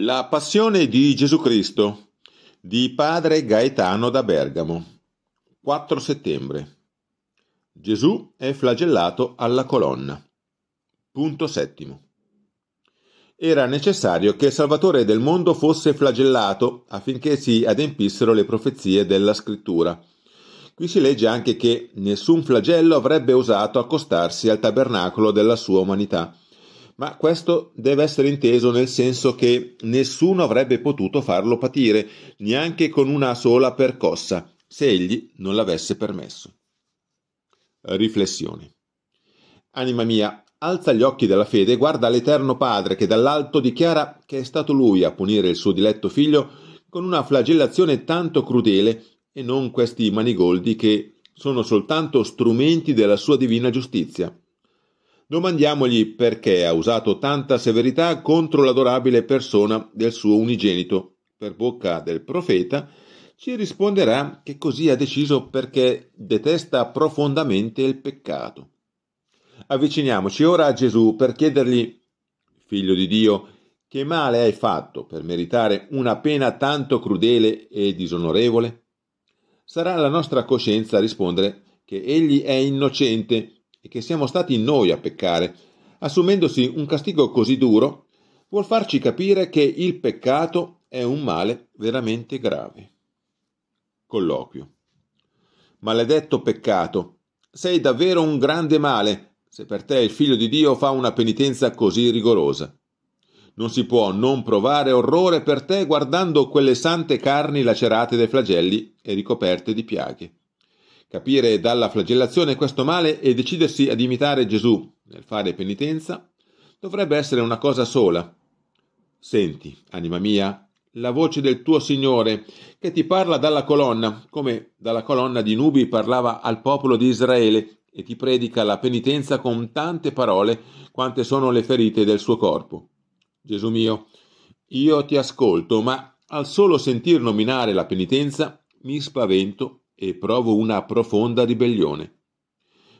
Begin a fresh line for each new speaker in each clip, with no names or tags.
La Passione di Gesù Cristo di Padre Gaetano da Bergamo 4 settembre Gesù è flagellato alla colonna. Punto settimo. Era necessario che il Salvatore del mondo fosse flagellato affinché si adempissero le profezie della Scrittura. Qui si legge anche che nessun flagello avrebbe osato accostarsi al tabernacolo della sua umanità ma questo deve essere inteso nel senso che nessuno avrebbe potuto farlo patire, neanche con una sola percossa, se egli non l'avesse permesso. Riflessione. Anima mia, alza gli occhi della fede e guarda l'Eterno Padre che dall'alto dichiara che è stato lui a punire il suo diletto figlio con una flagellazione tanto crudele e non questi manigoldi che sono soltanto strumenti della sua divina giustizia. Domandiamogli perché ha usato tanta severità contro l'adorabile persona del suo unigenito. Per bocca del profeta ci risponderà che così ha deciso perché detesta profondamente il peccato. Avviciniamoci ora a Gesù per chiedergli, figlio di Dio, che male hai fatto per meritare una pena tanto crudele e disonorevole? Sarà la nostra coscienza a rispondere che egli è innocente e che siamo stati noi a peccare, assumendosi un castigo così duro, vuol farci capire che il peccato è un male veramente grave. Colloquio. Maledetto peccato, sei davvero un grande male se per te il figlio di Dio fa una penitenza così rigorosa. Non si può non provare orrore per te guardando quelle sante carni lacerate dai flagelli e ricoperte di piaghe capire dalla flagellazione questo male e decidersi ad imitare Gesù nel fare penitenza, dovrebbe essere una cosa sola. Senti, anima mia, la voce del tuo Signore che ti parla dalla colonna, come dalla colonna di nubi parlava al popolo di Israele e ti predica la penitenza con tante parole quante sono le ferite del suo corpo. Gesù mio, io ti ascolto, ma al solo sentir nominare la penitenza mi spavento e provo una profonda ribellione.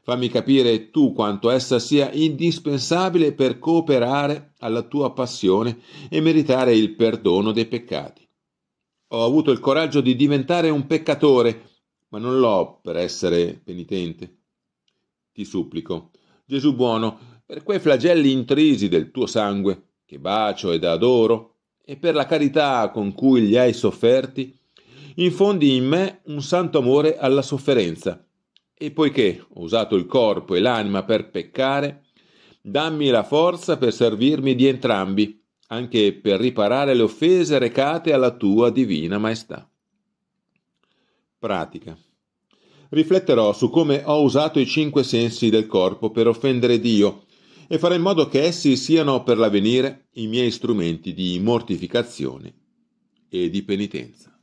Fammi capire tu quanto essa sia indispensabile per cooperare alla tua passione e meritare il perdono dei peccati. Ho avuto il coraggio di diventare un peccatore, ma non l'ho per essere penitente. Ti supplico, Gesù buono, per quei flagelli intrisi del tuo sangue, che bacio ed adoro, e per la carità con cui li hai sofferti, infondi in me un santo amore alla sofferenza. E poiché ho usato il corpo e l'anima per peccare, dammi la forza per servirmi di entrambi, anche per riparare le offese recate alla tua divina maestà. Pratica. Rifletterò su come ho usato i cinque sensi del corpo per offendere Dio e farò in modo che essi siano per l'avvenire i miei strumenti di mortificazione e di penitenza.